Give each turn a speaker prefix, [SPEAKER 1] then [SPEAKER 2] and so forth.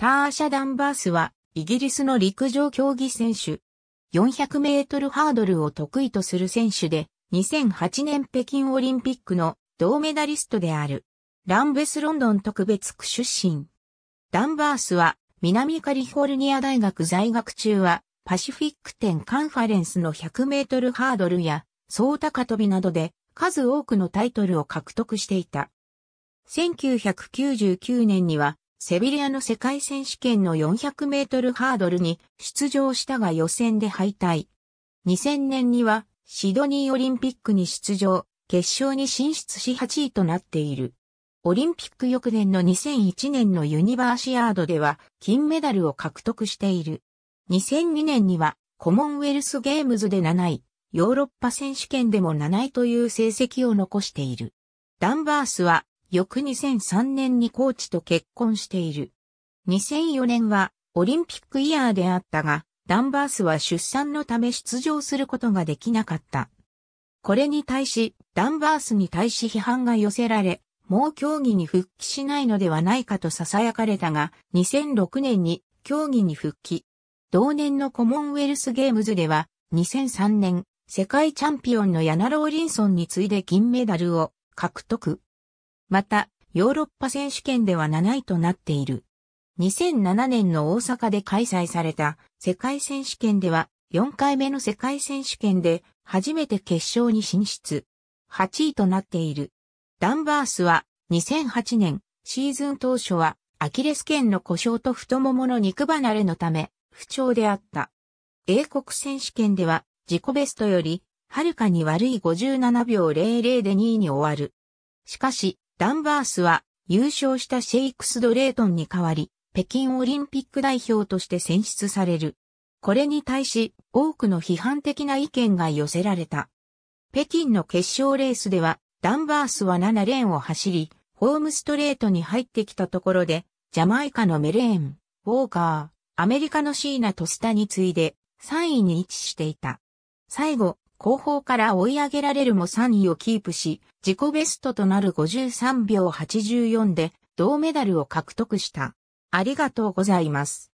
[SPEAKER 1] ターシャ・ダンバースは、イギリスの陸上競技選手。400メートルハードルを得意とする選手で、2008年北京オリンピックの銅メダリストである。ランベスロンドン特別区出身。ダンバースは、南カリフォルニア大学在学中は、パシフィック展カンファレンスの100メートルハードルや、総高跳びなどで、数多くのタイトルを獲得していた。1999年には、セビリアの世界選手権の400メートルハードルに出場したが予選で敗退。2000年にはシドニーオリンピックに出場、決勝に進出し8位となっている。オリンピック翌年の2001年のユニバーシアードでは金メダルを獲得している。2002年にはコモンウェルスゲームズで7位、ヨーロッパ選手権でも7位という成績を残している。ダンバースは翌2003年にコーチと結婚している。2004年はオリンピックイヤーであったが、ダンバースは出産のため出場することができなかった。これに対し、ダンバースに対し批判が寄せられ、もう競技に復帰しないのではないかと囁かれたが、2006年に競技に復帰。同年のコモンウェルスゲームズでは、2003年、世界チャンピオンのヤナ・ローリンソンに次いで銀メダルを獲得。また、ヨーロッパ選手権では7位となっている。2007年の大阪で開催された世界選手権では4回目の世界選手権で初めて決勝に進出。8位となっている。ダンバースは2008年シーズン当初はアキレス腱の故障と太ももの肉離れのため不調であった。英国選手権では自己ベストよりはるかに悪い57秒00で2位に終わる。しかし、ダンバースは優勝したシェイクス・ドレートンに代わり、北京オリンピック代表として選出される。これに対し多くの批判的な意見が寄せられた。北京の決勝レースでは、ダンバースは7レーンを走り、ホームストレートに入ってきたところで、ジャマイカのメレーン、ウォーカー、アメリカのシーナ・トスタに次いで3位に位置していた。最後、後方から追い上げられるも3位をキープし、自己ベストとなる53秒84で銅メダルを獲得した。ありがとうございます。